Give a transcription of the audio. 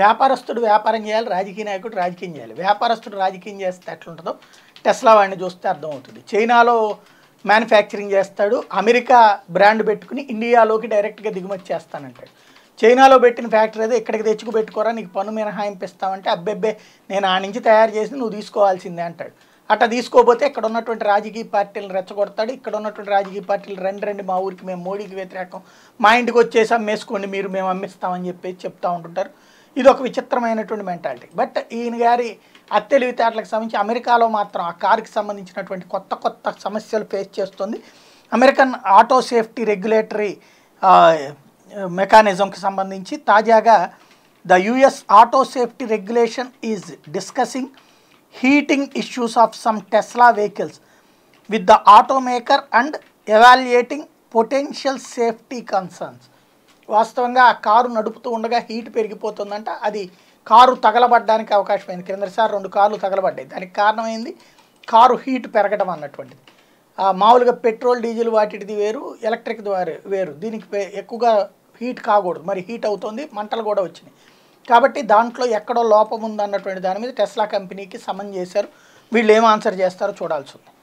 వ్యాపారస్తుడు వ్యాపారం చేయాలి రాజకీయ నాయకుడు రాజకీయం చేయాలి వ్యాపారస్తుడు రాజకీయం చేస్తే ఎట్లుంటుందో టెస్లా వాడిని చూస్తే అర్థమవుతుంది చైనాలో మ్యానుఫ్యాక్చరింగ్ చేస్తాడు అమెరికా బ్రాండ్ పెట్టుకుని ఇండియాలోకి డైరెక్ట్గా దిగుమతి చేస్తానంటాడు చైనాలో పెట్టిన ఫ్యాక్టరీ అదే ఇక్కడికి తెచ్చుకు పెట్టుకోరా నీకు పన్ను మినహాయింపు ఇస్తామంటే అబ్బెబ్బే నేను ఆ నుంచి తయారు చేసి నువ్వు తీసుకోవాల్సిందే అంటాడు అట్లా తీసుకోబోతే ఇక్కడ ఉన్నటువంటి రాజకీయ పార్టీలను రెచ్చగొడతాడు ఇక్కడ ఉన్నటువంటి రాజకీయ పార్టీలు రెండు రెండు మా ఊరికి మేము మోడీకి వ్యతిరేకం మా ఇంటికి వచ్చేసి అమ్మేసుకోండి మీరు మేము అమ్మేస్తామని చెప్పేసి చెప్తూ ఉంటుంటారు ఇది ఒక విచిత్రమైనటువంటి మెంటాలిటీ బట్ ఈయన గారి అత్తెలివితేటలకు సంబంధించి అమెరికాలో మాత్రం ఆ కారుకి సంబంధించినటువంటి కొత్త కొత్త సమస్యలు ఫేస్ చేస్తుంది అమెరికన్ ఆటో సేఫ్టీ రెగ్యులేటరీ మెకానిజంకి సంబంధించి తాజాగా the US auto safety regulation is discussing heating issues of some Tesla vehicles with the automaker and evaluating potential safety concerns వాస్తవంగా ఆ కారు నడుపుతూ ఉండగా హీట్ పెరిగిపోతుందంట అది కారు తగలబడ్డానికి అవకాశమైంది క్రిందసారి రెండు కార్లు తగలబడ్డాయి దానికి కారణమైంది కారు హీట్ పెరగడం అన్నటువంటిది మామూలుగా పెట్రోల్ డీజిల్ వాటిది వేరు ఎలక్ట్రిక్ ద్వారా వేరు దీనికి ఎక్కువగా హీట్ కాకూడదు మరి హీట్ అవుతుంది మంటలు కూడా వచ్చినాయి కాబట్టి దాంట్లో ఎక్కడో లోపం ఉందన్నటువంటి దాని మీద టెస్లా కంపెనీకి సమన్ చేశారు వీళ్ళు ఏం ఆన్సర్ చేస్తారో చూడాల్సి ఉంది